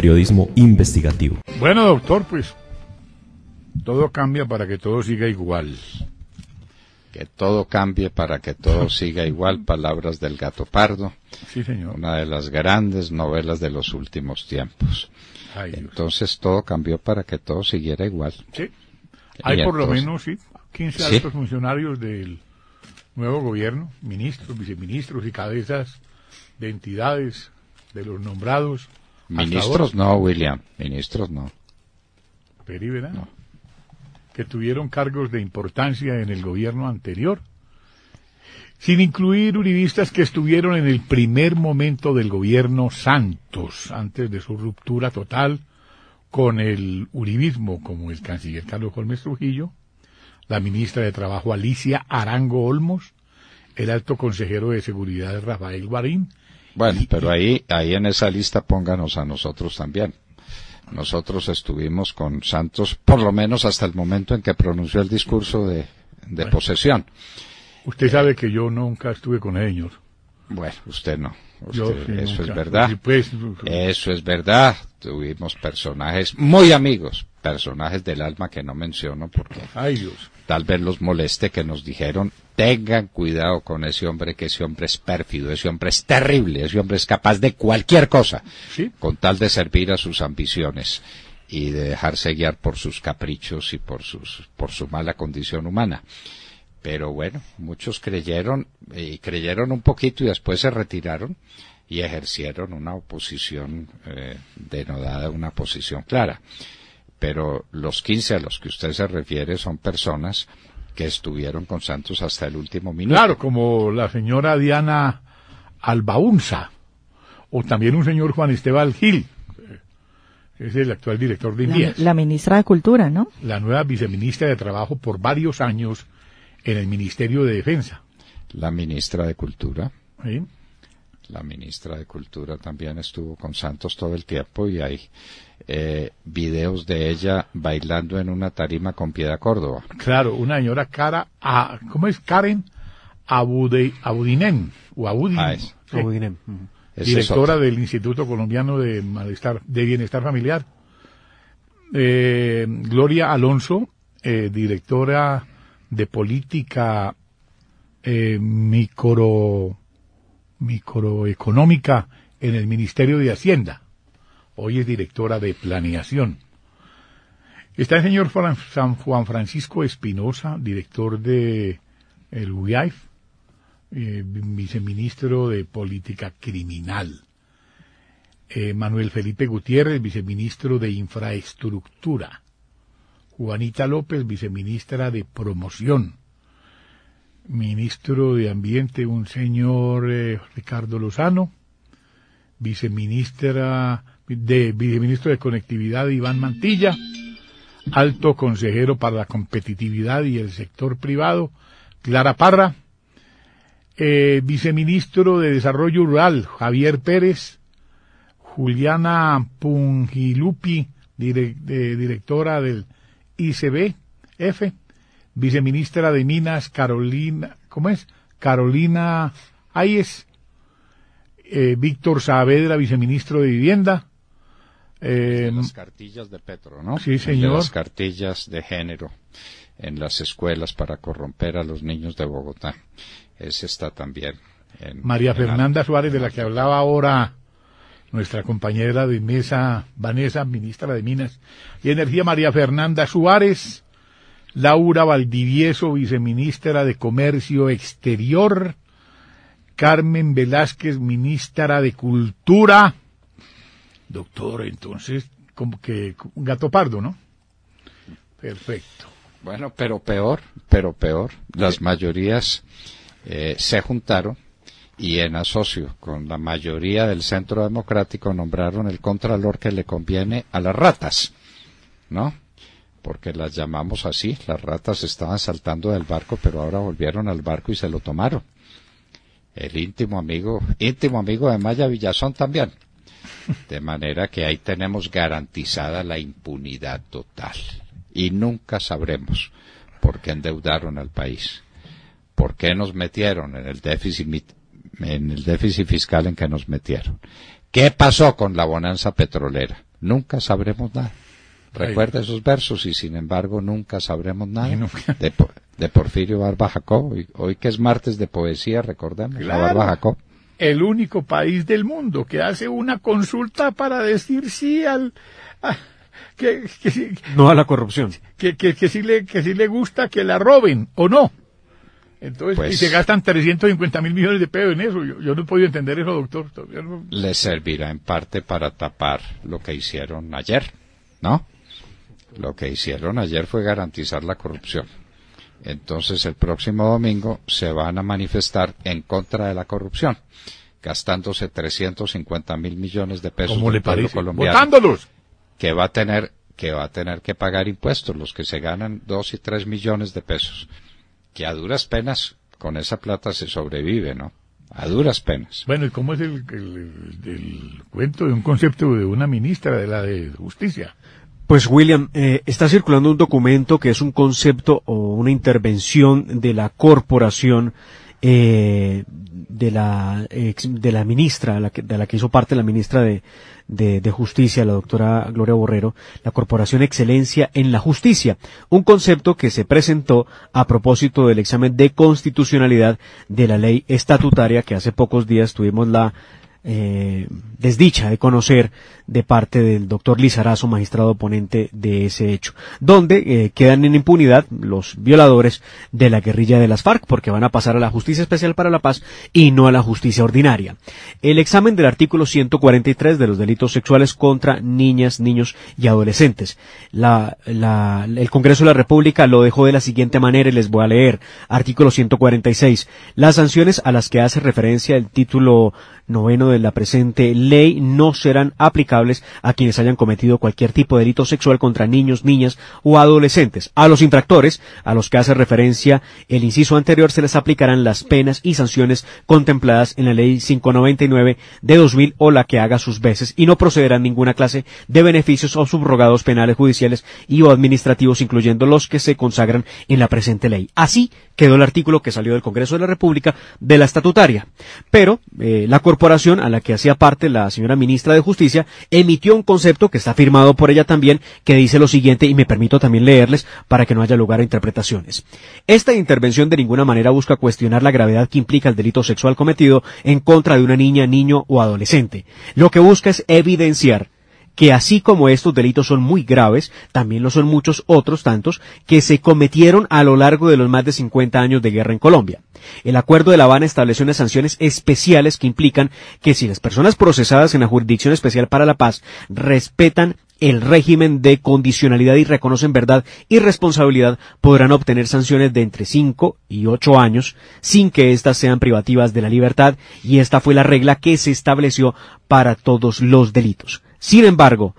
periodismo investigativo. Bueno, doctor, pues todo cambia para que todo siga igual. Que todo cambie para que todo siga igual, palabras del gato pardo. Sí, señor. Una de las grandes novelas de los últimos tiempos. entonces todo cambió para que todo siguiera igual. Sí. Hay por lo menos, sí, 15 altos funcionarios del nuevo gobierno, ministros, viceministros y cabezas de entidades de los nombrados Ministros no, William. Ministros no. Peri, Que tuvieron cargos de importancia en el gobierno anterior. Sin incluir uribistas que estuvieron en el primer momento del gobierno Santos, antes de su ruptura total con el uribismo, como el canciller Carlos Holmes Trujillo, la ministra de Trabajo Alicia Arango Olmos, el alto consejero de Seguridad Rafael Guarín, bueno, pero ahí, ahí en esa lista pónganos a nosotros también. Nosotros estuvimos con Santos, por lo menos hasta el momento en que pronunció el discurso de, posesión. Usted eh, sabe que yo nunca estuve con ellos. Bueno, usted no. eso es verdad. Pues, eso es verdad. Tuvimos personajes muy amigos, personajes del alma que no menciono porque tal vez los moleste que nos dijeron tengan cuidado con ese hombre que ese hombre es pérfido, ese hombre es terrible, ese hombre es capaz de cualquier cosa con tal de servir a sus ambiciones y de dejarse guiar por sus caprichos y por sus por su mala condición humana. Pero bueno, muchos creyeron y eh, creyeron un poquito y después se retiraron y ejercieron una oposición eh, denodada, una posición clara pero los 15 a los que usted se refiere son personas que estuvieron con Santos hasta el último minuto. Claro, como la señora Diana Albaunza, o también un señor Juan Esteban Gil, eh, es el actual director de Indias. La, ministra de Cultura, ¿no? La nueva viceministra de Trabajo por varios años en el Ministerio de Defensa. La ministra de Cultura la ministra de Cultura también estuvo con Santos todo el tiempo y hay eh, videos de ella bailando en una tarima con Piedra Córdoba. Claro, una señora cara a, ¿cómo es? Karen Abude, Abudinem, o ah, Directora del Instituto Colombiano de, de Bienestar Familiar. Eh, Gloria Alonso, eh, directora de política micro microeconómica en el Ministerio de Hacienda. Hoy es directora de planeación. Está el señor San Juan Francisco Espinosa, director de el eh, viceministro de Política Criminal. Eh, Manuel Felipe Gutiérrez, viceministro de Infraestructura. Juanita López, viceministra de Promoción ministro de Ambiente, un señor eh, Ricardo Lozano, viceministra de, viceministro de Conectividad, Iván Mantilla, alto consejero para la competitividad y el sector privado, Clara Parra, eh, viceministro de Desarrollo Rural, Javier Pérez, Juliana Pungilupi, directora del ICBF, viceministra de Minas, Carolina, ¿cómo es? Carolina Ayes, eh, Víctor Saavedra, viceministro de Vivienda. Eh, las cartillas de Petro, ¿no? Sí, señor. las cartillas de género en las escuelas para corromper a los niños de Bogotá. es está también. María Fernanda Suárez, de la que hablaba ahora nuestra compañera de mesa, Vanessa, ministra de Minas y Energía, María Fernanda Suárez Laura Valdivieso, viceministra de Comercio Exterior, Carmen Velázquez, ministra de Cultura. Doctor, entonces, como que un gato pardo, ¿no? Perfecto. Bueno, pero peor, pero peor. Las mayorías eh, se juntaron y en asocio con la mayoría del Centro Democrático nombraron el contralor que le conviene a las ratas, ¿no? porque las llamamos así, las ratas estaban saltando del barco, pero ahora volvieron al barco y se lo tomaron. El íntimo amigo, íntimo amigo de Maya Villazón también. De manera que ahí tenemos garantizada la impunidad total. Y nunca sabremos por qué endeudaron al país, por qué nos metieron en el déficit, en el déficit fiscal en que nos metieron. ¿Qué pasó con la bonanza petrolera? Nunca sabremos nada recuerda esos versos y sin embargo nunca sabremos nada de, Porfirio Barba Jacob. Hoy, que es martes de poesía, recordemos a Barba Jacob. El único país del mundo que hace una consulta para decir sí al... que, no a la corrupción. Que, que, que, sí le, que sí le gusta que la roben o no. Entonces, y pues se gastan 350 mil millones de pesos en eso. Yo, no he podido entender eso, doctor. Le servirá en parte para tapar lo que hicieron ayer, ¿no? Lo que hicieron ayer fue garantizar la corrupción. Entonces el próximo domingo se van a manifestar en contra de la corrupción, gastándose 350 mil millones de pesos Que va a tener que va a tener que pagar impuestos los que se ganan 2 y 3 millones de pesos, que a duras penas con esa plata se sobrevive, ¿no? A duras penas. Bueno, ¿y cómo es el, cuento de un concepto de una ministra de la de Justicia? Pues William, eh, está circulando un documento que es un concepto o una intervención de la corporación eh, de la de la ministra de la que hizo parte la ministra de, justicia la doctora Gloria Borrero la corporación excelencia en la justicia un concepto que se presentó a propósito del examen de constitucionalidad de la ley estatutaria que hace pocos días tuvimos la eh, desdicha de conocer de parte del doctor Lizarazo, magistrado oponente de ese hecho, donde eh, quedan en impunidad los violadores de la guerrilla de las FARC porque van a pasar a la Justicia Especial para la Paz y no a la justicia ordinaria. El examen del artículo 143 de los delitos sexuales contra niñas, niños y adolescentes. el Congreso de la República lo dejó de la siguiente manera y les voy a leer. Artículo 146. Las sanciones a las que hace referencia el título noveno de la presente ley no serán aplicadas a quienes hayan cometido cualquier tipo de delito sexual contra niños, niñas o adolescentes. A los infractores, a los que hace referencia el inciso anterior, se les aplicarán las penas y sanciones contempladas en la ley 599 de 2000 o la que haga sus veces y no procederán ninguna clase de beneficios o subrogados penales, judiciales y o administrativos, incluyendo los que se consagran en la presente ley. Así quedó el artículo que salió del Congreso de la República de la estatutaria. Pero eh, la corporación a la que hacía parte la señora ministra de Justicia emitió un concepto que está firmado por ella también, que dice lo siguiente, y me permito también leerles para que no haya lugar a interpretaciones. Esta intervención de ninguna manera busca cuestionar la gravedad que implica el delito sexual cometido en contra de una niña, niño o adolescente. Lo que busca es evidenciar que así como estos delitos son muy graves, también lo son muchos otros tantos que se cometieron a lo largo de los más de 50 años de guerra en Colombia. El Acuerdo de La Habana estableció unas sanciones especiales que implican que si las personas procesadas en la Jurisdicción Especial para la Paz respetan el régimen de condicionalidad y reconocen verdad y responsabilidad podrán obtener sanciones de entre 5 y 8 años sin que éstas sean privativas de la libertad y esta fue la regla que se estableció para todos los delitos. Sin embargo,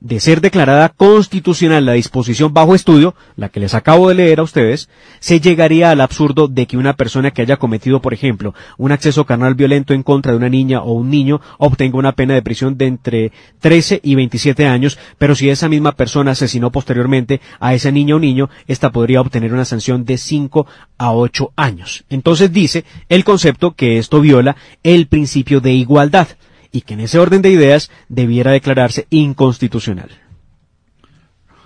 de ser declarada constitucional la disposición bajo estudio, la que les acabo de leer a ustedes, se llegaría al absurdo de que una persona que haya cometido, por ejemplo, un acceso carnal violento en contra de una niña o un niño obtenga una pena de prisión de entre 13 y 27 años, pero si esa misma persona asesinó posteriormente a esa niña o niño, ésta podría obtener una sanción de 5 a 8 años. Entonces dice el concepto que esto viola el principio de igualdad y que en ese orden de ideas debiera declararse inconstitucional.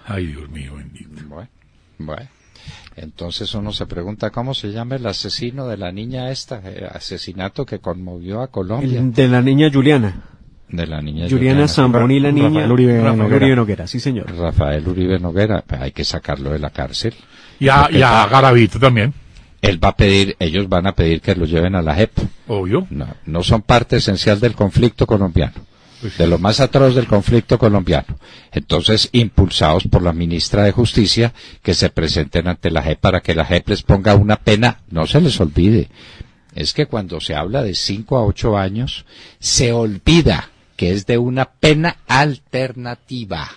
Ay, Dios mío, bendito. Bueno, bueno. Entonces uno se pregunta cómo se llama el asesino de la niña esta, asesinato que conmovió a Colombia. de la niña Juliana. De la niña Juliana, Juliana la niña Rafael Uribe, Noguera. Sí, señor. Rafael Uribe Noguera. hay que sacarlo de la cárcel. Y a, y a Garavito también él va a pedir, ellos van a pedir que lo lleven a la JEP. Obvio. No, son parte esencial del conflicto colombiano, pues de lo más atroz del conflicto colombiano. Entonces, impulsados por la ministra de Justicia, que se presenten ante la JEP para que la JEP les ponga una pena, no se les olvide. Es que cuando se habla de 5 a 8 años, se olvida que es de una pena alternativa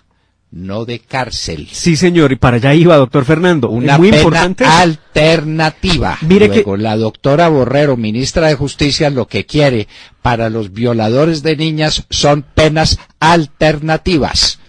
no de cárcel. Sí, señor, y para allá iba, doctor Fernando. Una pena alternativa. Mire Luego, que... la doctora Borrero, ministra de Justicia, lo que quiere para los violadores de niñas son penas alternativas.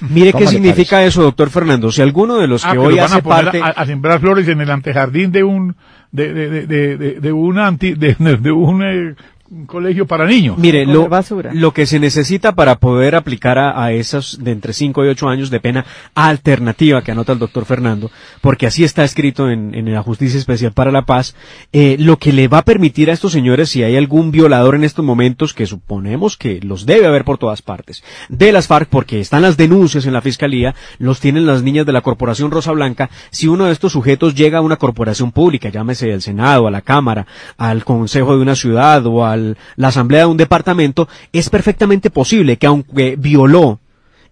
Mire qué significa eso, doctor Fernando. Si alguno de los ah, que hoy van hace a parte... a, sembrar flores en el antejardín de un de, un anti de, eh, un colegio para niños. Mire, lo, lo que se necesita para poder aplicar a, esas de entre 5 y 8 años de pena alternativa que anota el doctor Fernando, porque así está escrito en, la Justicia Especial para la Paz, eh, lo que le va a permitir a estos señores, si hay algún violador en estos momentos, que suponemos que los debe haber por todas partes, de las FARC, porque están las denuncias en la Fiscalía, los tienen las niñas de la Corporación Rosa Blanca, si uno de estos sujetos llega a una corporación pública, llámese al Senado, a la Cámara, al Consejo de una ciudad o al la asamblea de un departamento, es perfectamente posible que aunque violó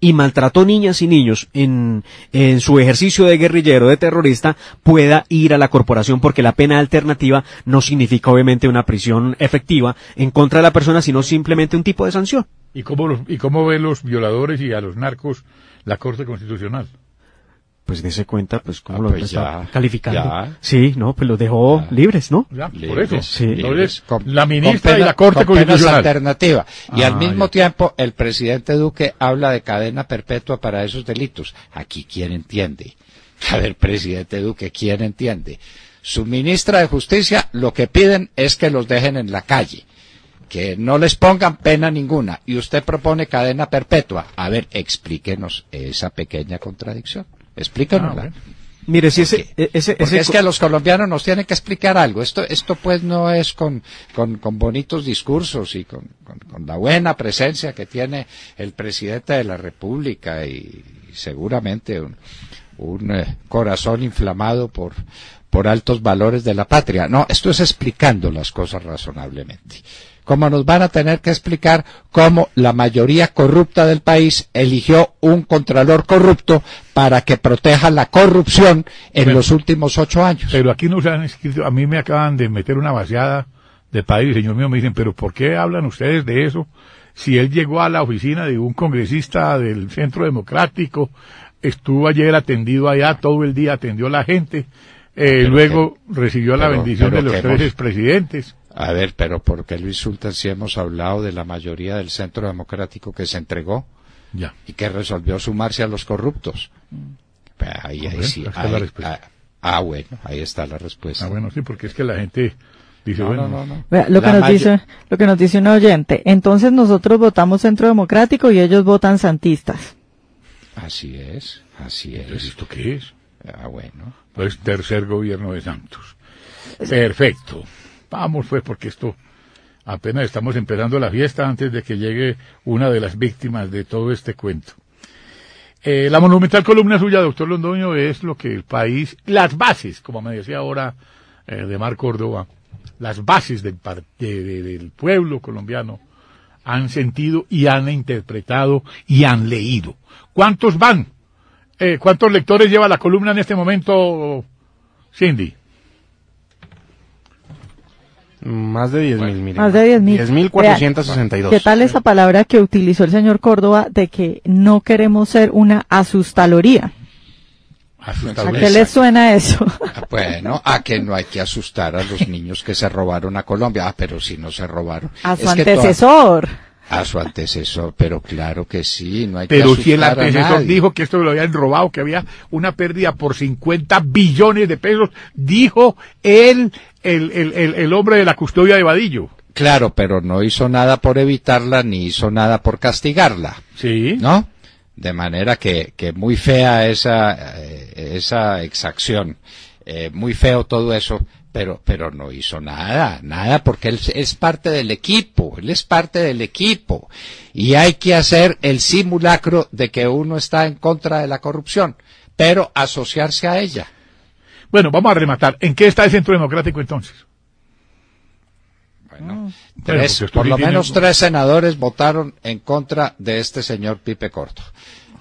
y maltrató niñas y niños en, en, su ejercicio de guerrillero, de terrorista, pueda ir a la corporación porque la pena alternativa no significa obviamente una prisión efectiva en contra de la persona, sino simplemente un tipo de sanción. ¿Y cómo, y cómo ven los violadores y a los narcos la Corte Constitucional? pues dice cuenta, pues cómo ah, lo está pues calificando. Sí, no, pues lo dejó libres, ¿no? por eso. la ministra y la Corte con la alternativa. Y al ah, mismo tiempo, el presidente Duque habla de cadena perpetua para esos delitos. Aquí, ¿quién entiende? A ver, presidente Duque, ¿quién entiende? Su ministra de Justicia lo que piden es que los dejen en la calle que no les pongan pena ninguna y usted propone cadena perpetua. A ver, explíquenos esa pequeña contradicción. Explícanosla. Ah, Mire, si e, es que a los colombianos nos tienen que explicar algo. Esto, esto pues no es con, con, bonitos discursos y con, con, la buena presencia que tiene el presidente de la República y, seguramente un, un eh, corazón inflamado por, por altos valores de la patria. No, esto es explicando las cosas razonablemente como nos van a tener que explicar cómo la mayoría corrupta del país eligió un contralor corrupto para que proteja la corrupción en los últimos ocho años. Pero aquí nos han escrito, a mí me acaban de meter una vaciada de país, señor mío, me dicen, pero ¿por qué hablan ustedes de eso? Si él llegó a la oficina de un congresista del Centro Democrático, estuvo ayer atendido allá todo el día, atendió a la gente, eh, luego recibió la bendición de los tres presidentes? A ver, pero ¿por qué lo insultan si hemos hablado de la mayoría del centro democrático que se entregó ya. y que resolvió sumarse a los corruptos? Mm. Pues ahí, ahí la respuesta. Ah, ah, bueno, ahí está la respuesta. Ah, bueno, sí, porque es que la gente dice, bueno, lo, que nos dice, lo que nos dice un oyente, entonces nosotros votamos centro democrático y ellos votan santistas. Así es, así es. ¿esto qué es? Ah, bueno. Pues tercer gobierno de Santos. Perfecto. Vamos pues, porque esto apenas estamos empezando la fiesta antes de que llegue una de las víctimas de todo este cuento. Eh, la monumental columna suya, doctor Londoño, es lo que el país, las bases, como me decía ahora eh, de Mar Córdoba, las bases del, del pueblo colombiano han sentido y han interpretado y han leído. ¿Cuántos van? Eh, ¿Cuántos lectores lleva la columna en este momento, Cindy? Más de 10.000, bueno, mil. Más de 10.000. 10.462. ¿Qué tal esa palabra que utilizó el señor Córdoba de que no queremos ser una asustaloría? ¿A qué le suena eso? Ah, bueno, a que no hay que asustar a los niños que se robaron a Colombia. Ah, pero si no se robaron. A su antecesor. A su antecesor, pero claro que sí, no hay Pero si el antecesor dijo que esto lo habían robado, que había una pérdida por 50 billones de pesos, dijo él, el, el, el, hombre de la custodia de Vadillo. Claro, pero no hizo nada por evitarla ni hizo nada por castigarla. Sí. ¿No? De manera que, que muy fea esa, eh, esa exacción. Eh, muy feo todo eso, pero, pero no hizo nada, nada, porque él es parte del equipo, él es parte del equipo. Y hay que hacer el simulacro de que uno está en contra de la corrupción, pero asociarse a ella. Bueno, vamos a rematar. ¿En qué está el Centro Democrático entonces? Bueno, ah. por lo menos tres senadores votaron en contra de este señor Pipe Corto.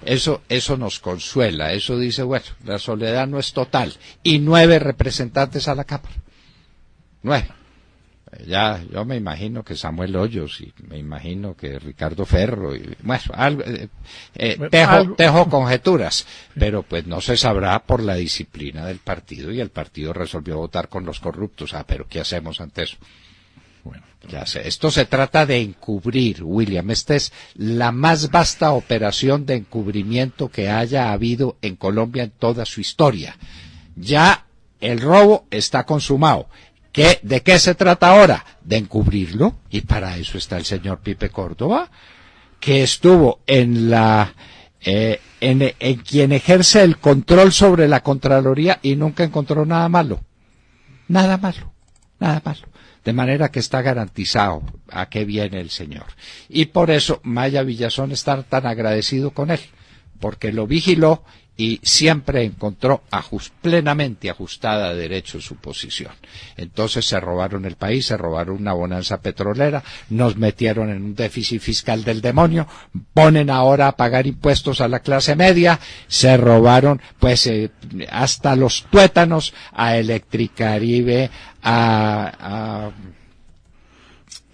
Eso, eso nos consuela, eso dice, bueno, la soledad no es total. Y nueve representantes a la Cámara. Nueve. Ya, yo me imagino que Samuel Hoyos y me imagino que Ricardo Ferro y, bueno, eh, eh, tejo, tejo conjeturas, pero pues no se sabrá por la disciplina del partido y el partido resolvió votar con los corruptos. Ah, pero ¿qué hacemos ante eso? Bueno, ya sé. Esto se trata de encubrir, William. Esta es la más vasta operación de encubrimiento que haya habido en Colombia en toda su historia. Ya el robo está consumado. ¿De qué se trata ahora? De encubrirlo. Y para eso está el señor Pipe Córdoba, que estuvo en la... Eh, en quien ejerce el control sobre la Contraloría y nunca encontró nada malo. Nada malo. Nada malo. De manera que está garantizado a qué viene el Señor. Y por eso Maya Villazón está tan agradecido con él, porque lo vigiló y siempre encontró plenamente ajustada a derecho su posición. Entonces se robaron el país, se robaron una bonanza petrolera, nos metieron en un déficit fiscal del demonio, ponen ahora a pagar impuestos a la clase media, se robaron pues eh, hasta los tuétanos a Electricaribe, a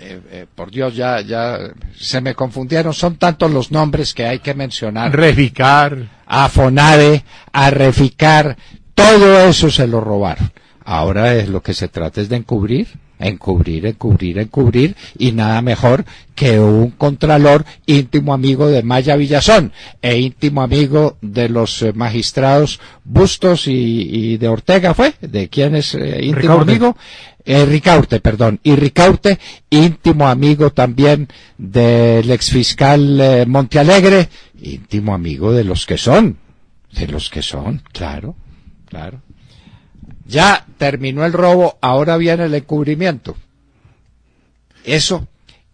eh, eh, por Dios, ya, ya se me confundieron. Son tantos los nombres que hay que mencionar. Reficar. A Fonade, Reficar. Todo eso se lo robaron. Ahora es lo que se trata es de encubrir encubrir, encubrir, encubrir, y nada mejor que un contralor íntimo amigo de Maya Villazón e íntimo amigo de los eh, magistrados Bustos y, de Ortega, ¿fue? ¿De quién es eh, íntimo amigo? Eh, Ricaurte, perdón. Y Ricaurte, íntimo amigo también del exfiscal eh, Montealegre, íntimo amigo de los que son, de los que son, claro, claro. Ya terminó el robo, ahora viene el encubrimiento. Eso,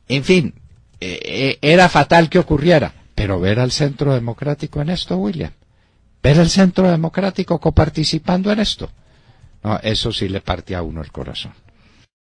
en fin, eh, eh, era fatal que ocurriera. Pero ver al centro democrático en esto, William. Ver al centro democrático coparticipando en esto. eso sí le partía a uno el corazón.